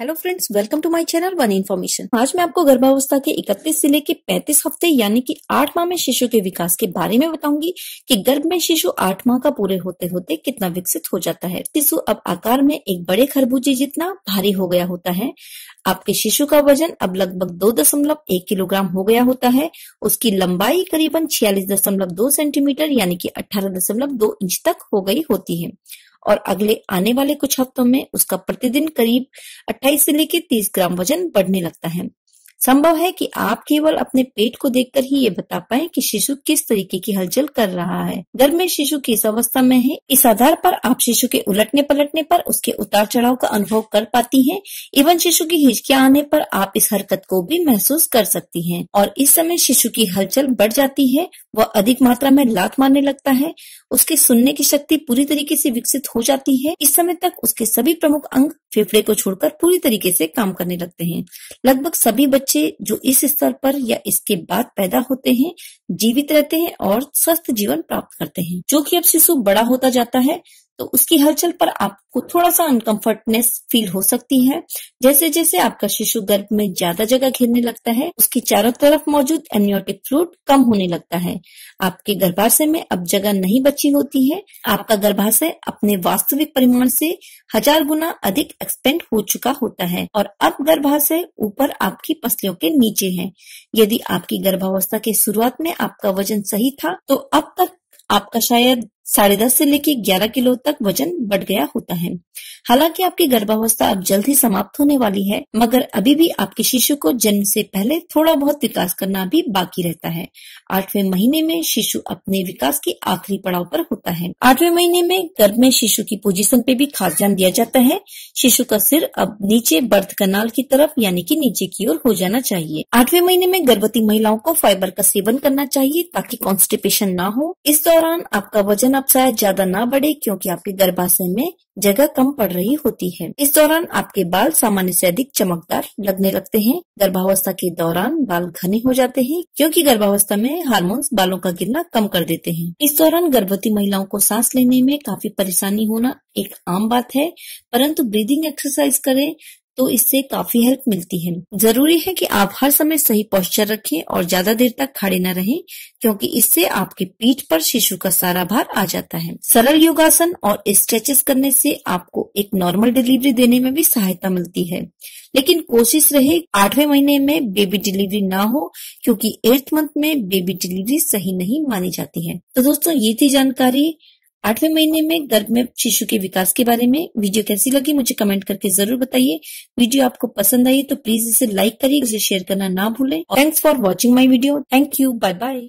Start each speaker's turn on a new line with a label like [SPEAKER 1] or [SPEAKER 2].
[SPEAKER 1] hello friends welcome to my channel one information आज मैं आपको गर्भावस्था के 31 से लेकर 35 हफ्ते यानी कि 8 माह में शिशु के विकास के बारे में बताऊंगी कि गर्भ में शिशु 8 माह का पूरे होते होते कितना विकसित हो जाता है शिशु अब आकार में एक बड़े खरबूजे जितना भारी हो गया होता है आपके शिशु का वजन अब लगभग दो दशमलव एक किलोग्राम हो गया होता है उसकी लंबाई करीबन छियालीस दशमलव दो सेंटीमीटर यानी कि अठारह दशमलव दो इंच तक हो गई होती है और अगले आने वाले कुछ हफ्तों में उसका प्रतिदिन करीब 28 से लेकर 30 ग्राम वजन बढ़ने लगता है संभव है कि आप केवल अपने पेट को देखकर ही ये बता पाए कि शिशु किस तरीके की हलचल कर रहा है घर में शिशु किस अवस्था में है इस आधार पर आप शिशु के उलटने पलटने पर उसके उतार चढ़ाव का अनुभव कर पाती हैं इवन शिशु की हिचकिया आने पर आप इस हरकत को भी महसूस कर सकती हैं और इस समय शिशु की हलचल बढ़ जाती है वह अधिक मात्रा में लात मारने लगता है उसके सुनने की शक्ति पूरी तरीके ऐसी विकसित हो जाती है इस समय तक उसके सभी प्रमुख अंग फेफड़े को छोड़कर पूरी तरीके ऐसी काम करने लगते है लगभग सभी बच्चे बच्चे जो इस स्तर पर या इसके बाद पैदा होते हैं जीवित रहते हैं और स्वस्थ जीवन प्राप्त करते हैं जो कि अब शिशु बड़ा होता जाता है तो उसकी हलचल पर आपको थोड़ा सा अनकंफर्टनेस फील हो सकती है जैसे जैसे आपका शिशु गर्भ में ज्यादा जगह घिरने लगता है उसकी चारों तरफ मौजूद एनियोटिक फ्लूड कम होने लगता है आपके गर्भाशय में अब जगह नहीं बची होती है आपका गर्भाशय अपने वास्तविक परिमाण से हजार गुना अधिक एक्सपेंड हो चुका होता है और अब गर्भाशय ऊपर आपकी पसलियों के नीचे है यदि आपकी गर्भावस्था के शुरुआत में आपका वजन सही था तो अब तक आपका शायद साढ़े दस से लेकर ग्यारह किलो तक वजन बढ़ गया होता है हालांकि आपकी गर्भावस्था अब जल्द ही समाप्त होने वाली है मगर अभी भी आपके शिशु को जन्म से पहले थोड़ा बहुत विकास करना भी बाकी रहता है आठवें महीने में शिशु अपने विकास के आखिरी पड़ाव पर होता है आठवें महीने में गर्भ में शिशु की पोजीशन पे भी खास ध्यान दिया जाता है शिशु का सिर अब नीचे बर्थ कनाल की तरफ यानी की नीचे की ओर हो जाना चाहिए आठवें महीने में गर्भवती महिलाओं को फाइबर का सेवन करना चाहिए ताकि कॉन्स्टिपेशन न हो इस दौरान आपका वजन आप शायद ज्यादा ना बढ़े क्योंकि आपके गर्भाशय में जगह कम पड़ रही होती है इस दौरान आपके बाल सामान्य से अधिक चमकदार लगने लगते हैं गर्भावस्था के दौरान बाल घने हो जाते हैं क्योंकि गर्भावस्था में हार्मोन्स बालों का गिरना कम कर देते हैं इस दौरान गर्भवती महिलाओं को सांस लेने में काफी परेशानी होना एक आम बात है परंतु ब्रीदिंग एक्सरसाइज करें तो इससे काफी हेल्प मिलती है जरूरी है कि आप हर समय सही पॉस्चर रखें और ज्यादा देर तक खड़े न रहें क्योंकि इससे आपके पीठ पर शिशु का सारा भार आ जाता है सरल योगासन और स्ट्रेचेस करने से आपको एक नॉर्मल डिलीवरी देने में भी सहायता मिलती है लेकिन कोशिश रहे आठवें महीने में बेबी डिलीवरी ना हो क्योंकि एट्थ मंथ में बेबी डिलीवरी सही नहीं मानी जाती है तो दोस्तों ये थी जानकारी आठवें महीने में गर्भ में शिशु के विकास के बारे में वीडियो कैसी लगी मुझे कमेंट करके जरूर बताइए वीडियो आपको पसंद आई तो प्लीज इसे लाइक करिए इसे शेयर करना ना भूलें thanks for watching my video thank you bye bye